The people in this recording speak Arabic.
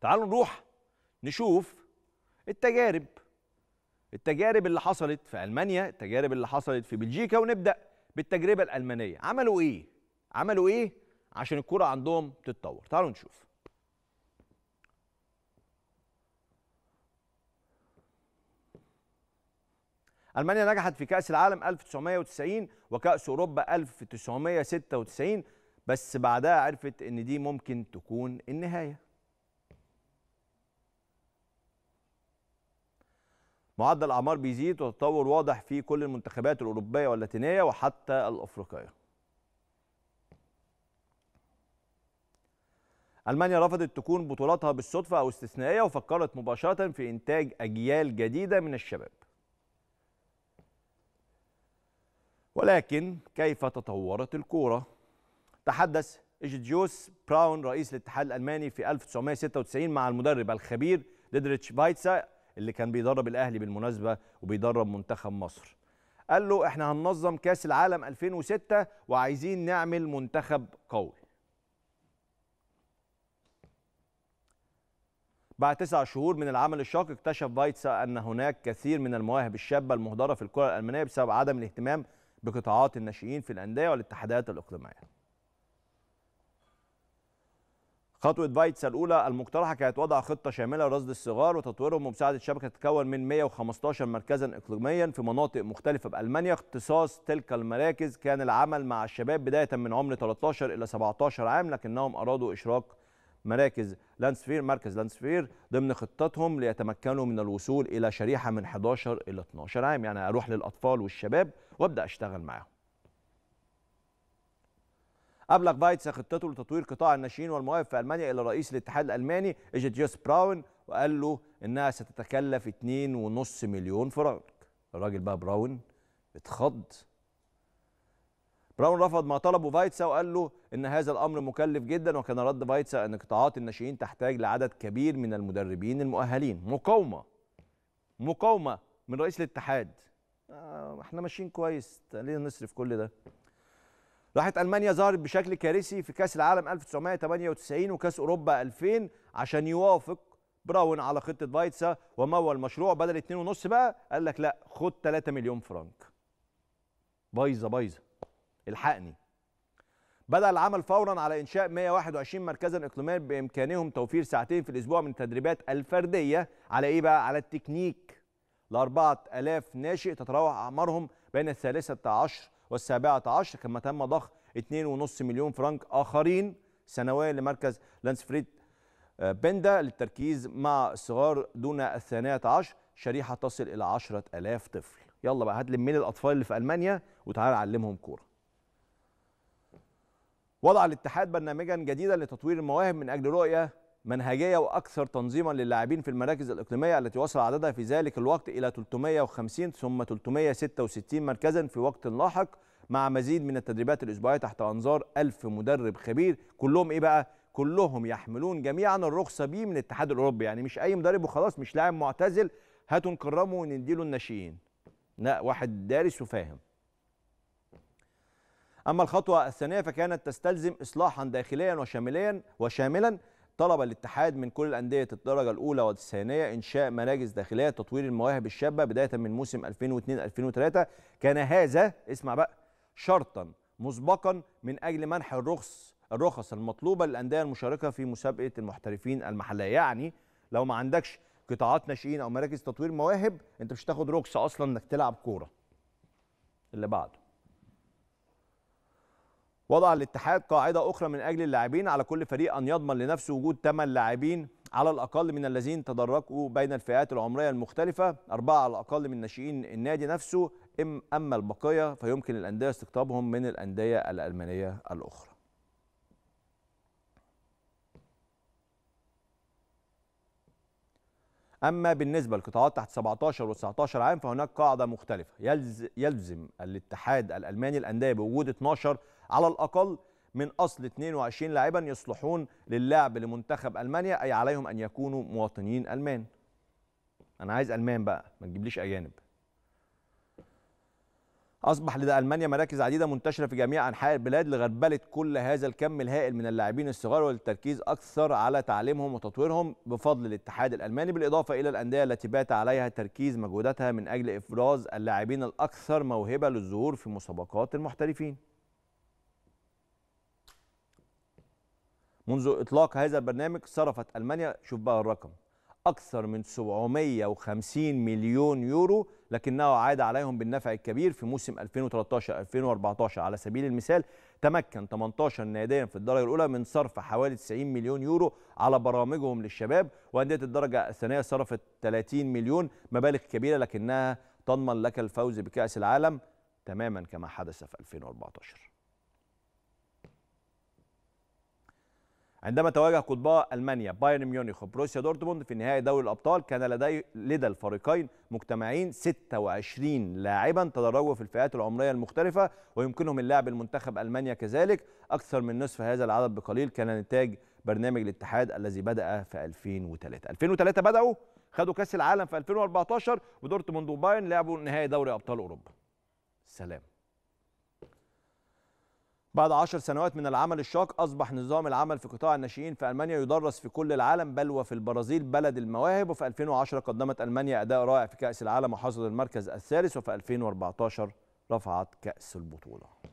تعالوا نروح نشوف التجارب التجارب اللي حصلت في ألمانيا التجارب اللي حصلت في بلجيكا ونبدأ بالتجربة الألمانية عملوا إيه؟ عملوا إيه عشان الكرة عندهم تتطور تعالوا نشوف ألمانيا نجحت في كأس العالم 1990 وكأس أوروبا 1996 بس بعدها عرفت إن دي ممكن تكون النهاية معدل الاعمار بيزيد وتطور واضح في كل المنتخبات الاوروبيه واللاتينيه وحتى الافريقيه المانيا رفضت تكون بطولاتها بالصدفه او استثنائيه وفكرت مباشره في انتاج اجيال جديده من الشباب ولكن كيف تطورت الكوره تحدث إجيجيوس براون رئيس الاتحاد الألماني في 1996 مع المدرب الخبير ديدريتش فايتسا اللي كان بيدرب الاهلي بالمناسبه وبيدرب منتخب مصر قال له احنا هننظم كاس العالم 2006 وعايزين نعمل منتخب قوي بعد تسع شهور من العمل الشاق اكتشف فايتسا ان هناك كثير من المواهب الشابه المهدره في الكره الالمانيه بسبب عدم الاهتمام بقطاعات الناشئين في الانديه والاتحادات الاقليميه خطوة فايتس الأولى المقترحة كانت وضع خطة شاملة لرصد الصغار وتطويرهم ومساعدة شبكة تتكون من 115 مركزا إقليميا في مناطق مختلفة بألمانيا اختصاص تلك المراكز كان العمل مع الشباب بداية من عمر 13 إلى 17 عام لكنهم أرادوا إشراك مراكز لانسفير مركز لانسفير ضمن خطتهم ليتمكنوا من الوصول إلى شريحة من 11 إلى 12 عام يعني أروح للأطفال والشباب وأبدأ أشتغل معاهم أبلغ فايتس خطته لتطوير قطاع الناشئين والمواهب في ألمانيا إلى رئيس الاتحاد الألماني إيجيجيوس براون وقال له إنها ستتكلف 2.5 مليون فرنك الراجل بقى براون اتخض براون رفض ما طلبه فايتسا وقال له ان هذا الامر مكلف جدا وكان رد فايتسا ان قطاعات الناشئين تحتاج لعدد كبير من المدربين المؤهلين مقاومه مقاومه من رئيس الاتحاد آه، احنا ماشيين كويس ليه نصرف كل ده راحت المانيا ظهرت بشكل كارثي في كاس العالم 1998 وكاس اوروبا 2000 عشان يوافق براون على خطه فايتسا ومول مشروع بدل 2.5 بقى قال لك لا خد 3 مليون فرنك بايظه بايظه الحقني بدأ العمل فورا على إنشاء 121 مركزا إقليميا بإمكانهم توفير ساعتين في الأسبوع من التدريبات الفردية على إيه بقى؟ على التكنيك ل 4000 ناشئ تتراوح أعمارهم بين الثالثة عشر والسابعة عشر كما تم ضخ 2.5 مليون فرنك آخرين سنويا لمركز لانسفريد آه، بندا للتركيز مع الصغار دون الثانية عشر شريحة تصل إلى 10000 طفل يلا بقى هات من الأطفال اللي في ألمانيا وتعال علمهم كورة وضع الاتحاد برنامجا جديدا لتطوير المواهب من أجل رؤية منهجيه واكثر تنظيما للاعبين في المراكز الاقليميه التي وصل عددها في ذلك الوقت الى 350 ثم 366 مركزا في وقت لاحق مع مزيد من التدريبات الاسبوعيه تحت انظار 1000 مدرب خبير كلهم ايه بقى كلهم يحملون جميعا الرخصه بيه من الاتحاد الاوروبي يعني مش اي مدرب وخلاص مش لاعب معتزل هاتوا نكرمه ونديله الناشئين لا واحد دارس وفاهم اما الخطوه الثانيه فكانت تستلزم اصلاحا داخليا وشامليا وشاملا طلب الاتحاد من كل الأندية الدرجه الاولى والثانيه انشاء مراكز داخليه تطوير المواهب الشابه بدايه من موسم 2002 2003 كان هذا اسمع بقى شرطا مسبقا من اجل منح الرخص الرخص المطلوبه للانديه المشاركه في مسابقه المحترفين المحليه يعني لو ما عندكش قطاعات ناشئين او مراكز تطوير مواهب انت مش هتاخد رخصه اصلا انك تلعب كوره اللي بعده وضع الاتحاد قاعدة أخرى من أجل اللاعبين على كل فريق أن يضمن لنفسه وجود 8 لاعبين على الأقل من الذين تدرجوا بين الفئات العمرية المختلفة أربعة على الأقل من ناشئين النادي نفسه أما البقية فيمكن الأندية استقطابهم من الأندية الألمانية الأخرى أما بالنسبة للقطاعات تحت 17 و19 عام فهناك قاعدة مختلفة يلزم الاتحاد الألماني الأندية بوجود 12 على الأقل من أصل 22 لاعبا يصلحون للعب لمنتخب ألمانيا أي عليهم أن يكونوا مواطنين ألمان أنا عايز ألمان بقى ما تجيبليش أجانب أصبح لدى ألمانيا مراكز عديدة منتشرة في جميع أنحاء البلاد لغربلة كل هذا الكم الهائل من اللاعبين الصغار والتركيز أكثر على تعليمهم وتطويرهم بفضل الاتحاد الألماني بالإضافة إلى الأندية التي بات عليها تركيز مجهوداتها من أجل إفراز اللاعبين الأكثر موهبة للظهور في مسابقات المحترفين منذ إطلاق هذا البرنامج صرفت ألمانيا شوف بقى الرقم أكثر من 750 مليون يورو لكنه عاد عليهم بالنفع الكبير في موسم 2013-2014 على سبيل المثال تمكن 18 ناديا في الدرجة الأولى من صرف حوالي 90 مليون يورو على برامجهم للشباب وأندية الدرجة الثانية صرفت 30 مليون مبالغ كبيرة لكنها تضمن لك الفوز بكأس العالم تماما كما حدث في 2014 عندما تواجه قطباء المانيا بايرن ميونخ وبروسيا دورتموند في نهائي دوري الابطال كان لدي لدى الفريقين مجتمعين 26 لاعبا تدرجوا في الفئات العمريه المختلفه ويمكنهم اللعب المنتخب المانيا كذلك اكثر من نصف هذا العدد بقليل كان نتاج برنامج الاتحاد الذي بدا في 2003 2003 بداوا خدوا كاس العالم في 2014 ودورتموند وبايرن لعبوا نهائي دوري ابطال اوروبا سلام بعد عشر سنوات من العمل الشاق أصبح نظام العمل في قطاع الناشئين في ألمانيا يدرس في كل العالم بل وفي البرازيل بلد المواهب وفي 2010 قدمت ألمانيا أداء رائع في كأس العالم وحصلت المركز الثالث وفي 2014 رفعت كأس البطولة